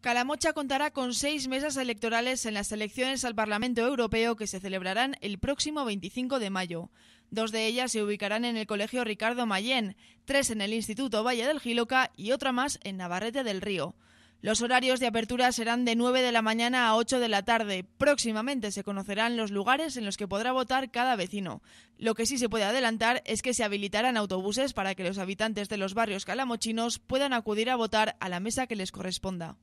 Calamocha contará con seis mesas electorales en las elecciones al Parlamento Europeo que se celebrarán el próximo 25 de mayo. Dos de ellas se ubicarán en el Colegio Ricardo Mayén, tres en el Instituto Valle del Giloca y otra más en Navarrete del Río. Los horarios de apertura serán de 9 de la mañana a 8 de la tarde. Próximamente se conocerán los lugares en los que podrá votar cada vecino. Lo que sí se puede adelantar es que se habilitarán autobuses para que los habitantes de los barrios calamochinos puedan acudir a votar a la mesa que les corresponda.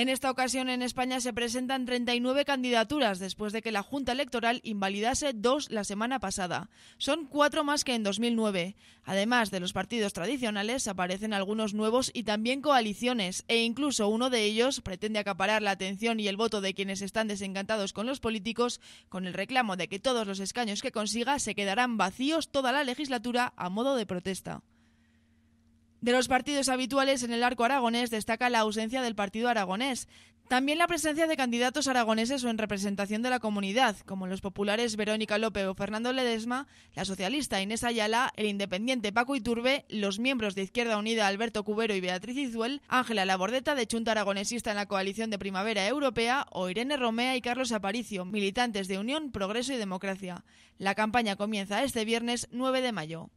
En esta ocasión en España se presentan 39 candidaturas después de que la Junta Electoral invalidase dos la semana pasada. Son cuatro más que en 2009. Además de los partidos tradicionales, aparecen algunos nuevos y también coaliciones, e incluso uno de ellos pretende acaparar la atención y el voto de quienes están desencantados con los políticos, con el reclamo de que todos los escaños que consiga se quedarán vacíos toda la legislatura a modo de protesta. De los partidos habituales en el arco aragonés destaca la ausencia del partido aragonés, también la presencia de candidatos aragoneses o en representación de la comunidad, como los populares Verónica López o Fernando Ledesma, la socialista Inés Ayala, el independiente Paco Iturbe, los miembros de Izquierda Unida Alberto Cubero y Beatriz Izuel, Ángela Labordeta de Chunta Aragonesista en la coalición de Primavera Europea o Irene Romea y Carlos Aparicio, militantes de Unión, Progreso y Democracia. La campaña comienza este viernes 9 de mayo.